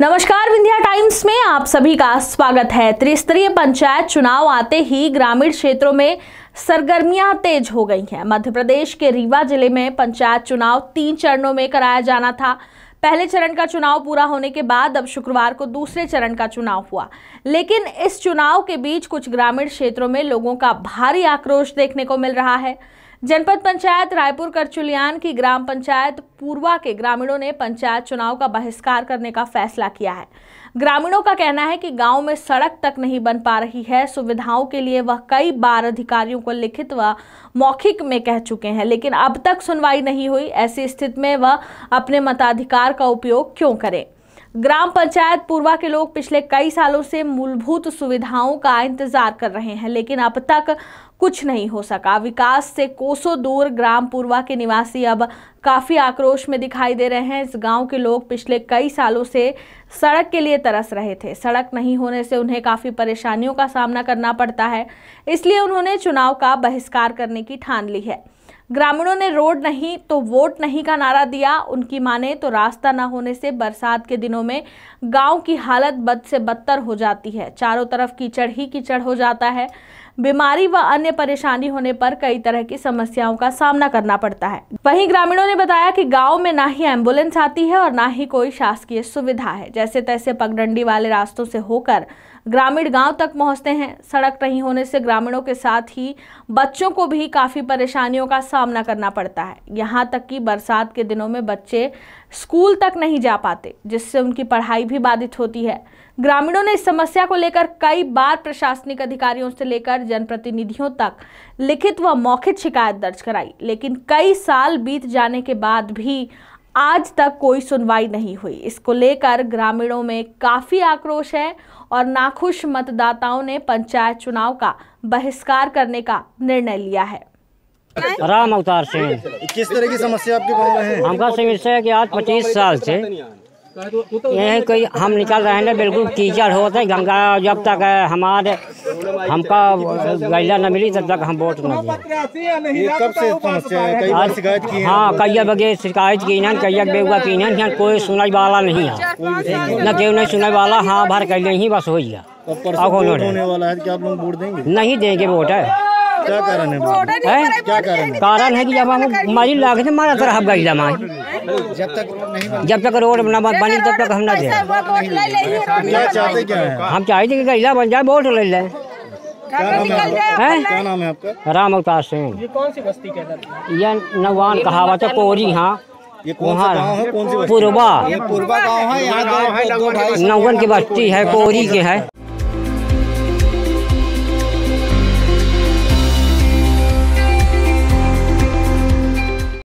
नमस्कार विंध्या टाइम्स में आप सभी का स्वागत है त्रिस्तरीय पंचायत चुनाव आते ही ग्रामीण क्षेत्रों में सरगर्मियां तेज हो गई हैं मध्य प्रदेश के रीवा जिले में पंचायत चुनाव तीन चरणों में कराया जाना था पहले चरण का चुनाव पूरा होने के बाद अब शुक्रवार को दूसरे चरण का चुनाव हुआ लेकिन इस चुनाव के बीच कुछ ग्रामीण क्षेत्रों में लोगों का भारी आक्रोश देखने को मिल रहा है जनपद पंचायत रायपुर करचुलियान की ग्राम पंचायत पूर्वा के ग्रामीणों ने पंचायत चुनाव का बहिष्कार करने का फैसला किया है ग्रामीणों का कहना है कि गांव में सड़क तक नहीं बन पा रही है सुविधाओं के लिए वह कई बार अधिकारियों को लिखित व मौखिक में कह चुके हैं लेकिन अब तक सुनवाई नहीं हुई ऐसी स्थिति में वह अपने मताधिकार का उपयोग क्यों करें ग्राम पंचायत पूर्वा के लोग पिछले कई सालों से मूलभूत सुविधाओं का इंतजार कर रहे हैं लेकिन अब तक कुछ नहीं हो सका विकास से कोसों दूर ग्राम पूर्वा के निवासी अब काफ़ी आक्रोश में दिखाई दे रहे हैं इस गांव के लोग पिछले कई सालों से सड़क के लिए तरस रहे थे सड़क नहीं होने से उन्हें काफ़ी परेशानियों का सामना करना पड़ता है इसलिए उन्होंने चुनाव का बहिष्कार करने की ठान ली है ग्रामीणों ने रोड नहीं तो वोट नहीं का नारा दिया उनकी माने तो रास्ता न होने से बरसात के दिनों में गांव की हालत बद से बदतर हो जाती है चारों तरफ कीचड़ ही कीचड़ हो जाता है बीमारी व अन्य परेशानी होने पर कई तरह की समस्याओं का सामना करना पड़ता है वहीं ग्रामीणों ने बताया कि गांव में ना ही एम्बुलेंस आती है और ना ही कोई शासकीय सुविधा है जैसे तैसे पगडंडी वाले रास्तों से होकर ग्रामीण गांव तक पहुंचते हैं सड़क नहीं होने से ग्रामीणों के साथ ही बच्चों को भी काफ़ी परेशानियों का सामना करना पड़ता है यहाँ तक कि बरसात के दिनों में बच्चे स्कूल तक नहीं जा पाते जिससे उनकी पढ़ाई भी बाधित होती है ग्रामीणों ने इस समस्या को लेकर कई बार प्रशासनिक अधिकारियों से लेकर जनप्रतिनिधियों तक लिखित व मौखिक शिकायत दर्ज कराई लेकिन कई साल बीत जाने के बाद भी आज तक कोई सुनवाई नहीं हुई इसको लेकर ग्रामीणों में काफ़ी आक्रोश है और नाखुश मतदाताओं ने पंचायत चुनाव का बहिष्कार करने का निर्णय लिया है राम अवतार सिंह किस तरह की समस्या आपके गाँव में हमका समस्या है कि आज पच्चीस साल से यही कोई हम निकल रहे हैं बिल्कुल कीचड़ होते हैं गंगा जब तक हमारे हमका गैला न मिली तब तक हम वोट न हाँ कई बगे शिकायत की नहीं कई बेगुआ की ना कोई सुनने वाला नहीं है न केव नहीं सुनने वाला हाँ भर कैले ही बस हो गया नहीं देंगे वोट है क्या कारण है क्या कारण कारण है कि जब हम लागे थे मारा तरह गई जमा जब तक जब तक रोड ना बने तब तक हम ना दे तो हम चाहते कि गैला बन जाए वोट ले लें क्या नाम है आपका राम अवतार सिंह ये कौन सी बस्ती कहलाती है नवान कहावत है कोरी हाँ ये कौन सा गांव है कौन सी पूर्वा ये पूर्वा गांव है यहाँ की बस्ती है कोरी के है